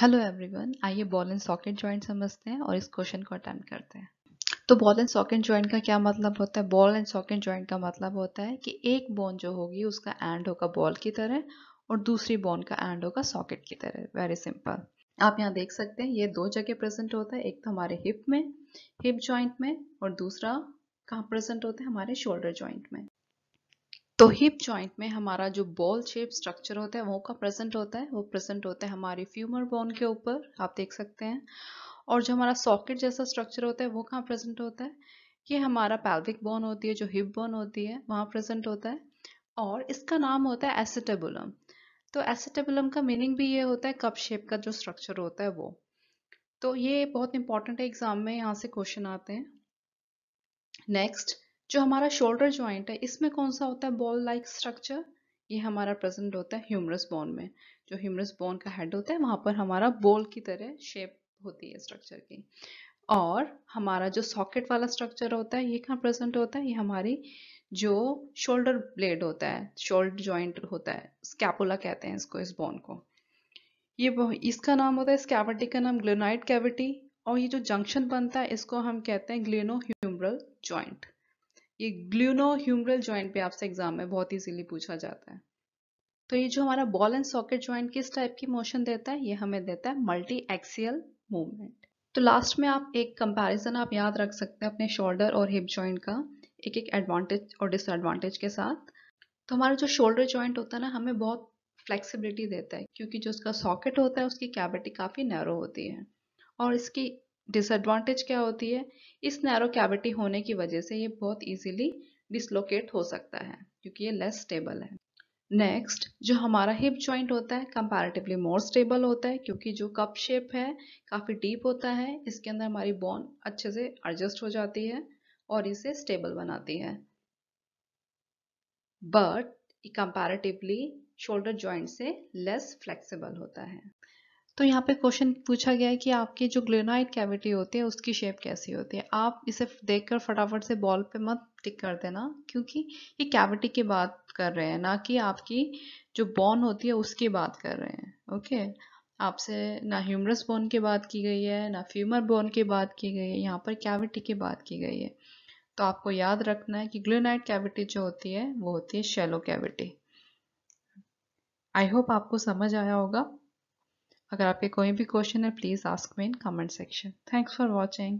hello everyone आइए ball and socket joint समझते हैं और इस क्वेश्चन को अटेम्प्ट करते हैं तो बॉल एंड सॉकेट ज्वाइंट का क्या मतलब होता है बॉल एंड सॉकेट ज्वाइंट का मतलब होता है कि एक बोन जो होगी उसका एंड होगा बॉल की तरह और दूसरी बोन का एंड होगा सॉकेट की तरह वेरी सिंपल आप यहाँ देख सकते हैं ये दो जगह प्रेजेंट होता है एक तो हमारे हिप में हिप ज्वाइंट में और दूसरा कहाँ प्रेजेंट होता है हमारे शोल्डर ज्वाइंट में तो हिप जॉइंट में हमारा जो बॉल शेप स्ट्रक्चर होता है वो का प्रेजेंट होता है वो प्रेजेंट होता है हमारे फ्यूमर बोन के ऊपर आप देख सकते हैं और जो हमारा सॉकेट जैसा स्ट्रक्चर होता है वो कहाँ प्रेजेंट होता है ये हमारा पैल्विक बोन होती है जो हिप बोन होती है वहाँ प्रेजेंट होता है और इसका नाम होता है एसिटेबुलम तो एसिटेबुलम का मीनिंग भी ये होता है कप शेप का जो स्ट्रक्चर होता है वो तो ये बहुत इंपॉर्टेंट है एग्जाम में यहाँ से क्वेश्चन आते हैं नेक्स्ट जो हमारा शोल्डर ज्वाइंट है इसमें कौन सा होता है बॉल लाइक स्ट्रक्चर ये हमारा प्रेजेंट होता है ह्यूमरस बोन में जो ह्यूमरस बोन का हेड होता है वहाँ पर हमारा बॉल की तरह शेप होती है स्ट्रक्चर की और हमारा जो सॉकेट वाला स्ट्रक्चर होता है ये कहाँ प्रेजेंट होता है ये हमारी जो शोल्डर ब्लेड होता है शोल्डर ज्वाइंट होता है स्कैपुला कहते हैं इसको इस बोन को ये इसका नाम होता है स्कैविटी का नाम ग्लेनाइट कैविटी और ये जो जंक्शन बनता है इसको हम कहते हैं ग्लेनो ह्यूमरल ज्वाइंट ये ग्लूनो ह्यूमरल ज्वाइंट पे आपसे एग्जाम में बहुत इजीली पूछा जाता है तो ये जो हमारा बॉल एंड सॉकेट ज्वाइंट किस टाइप की मोशन देता है ये हमें देता है मल्टी एक्सियल मूवमेंट तो लास्ट में आप एक कंपैरिजन आप याद रख सकते हैं अपने शोल्डर और हिप ज्वाइंट का एक एक एडवांटेज और डिसएडवांटेज के साथ तो हमारा जो शोल्डर ज्वाइंट होता है ना हमें बहुत फ्लेक्सिबिलिटी देता है क्योंकि जो उसका सॉकेट होता है उसकी कैबिटी काफ़ी नैरो होती है और इसकी डिसएडवांटेज क्या होती है इस नैरो कैविटी होने की वजह से ये बहुत इजीली डिसलोकेट हो सकता है क्योंकि ये लेस स्टेबल है नेक्स्ट जो हमारा हिप जॉइंट होता है कंपैरेटिवली मोर स्टेबल होता है क्योंकि जो कप शेप है काफ़ी डीप होता है इसके अंदर हमारी बोन अच्छे से एडजस्ट हो जाती है और इसे स्टेबल बनाती है बट कंपैरेटिवली शोल्डर जॉइंट से लेस फ्लेक्सिबल होता है तो यहाँ पे क्वेश्चन पूछा गया है कि आपकी जो ग्लेनाइट कैविटी होती है उसकी शेप कैसी होती है आप इसे देखकर फटाफट से बॉल पे मत टिक कर देना क्योंकि ये कैविटी की बात कर रहे हैं ना कि आपकी जो बोन होती है उसकी बात कर रहे हैं ओके आपसे ना ह्यूमरस बोन की बात की गई है ना फ्यूमर बोन की बात की गई है यहाँ पर कैविटी की बात की गई है तो आपको याद रखना है कि ग्लेनाइट कैविटी जो होती है वो होती है शेलो कैविटी आई होप आपको समझ आया होगा अगर आपके कोई भी क्वेश्चन है please ask me in comment section thanks for watching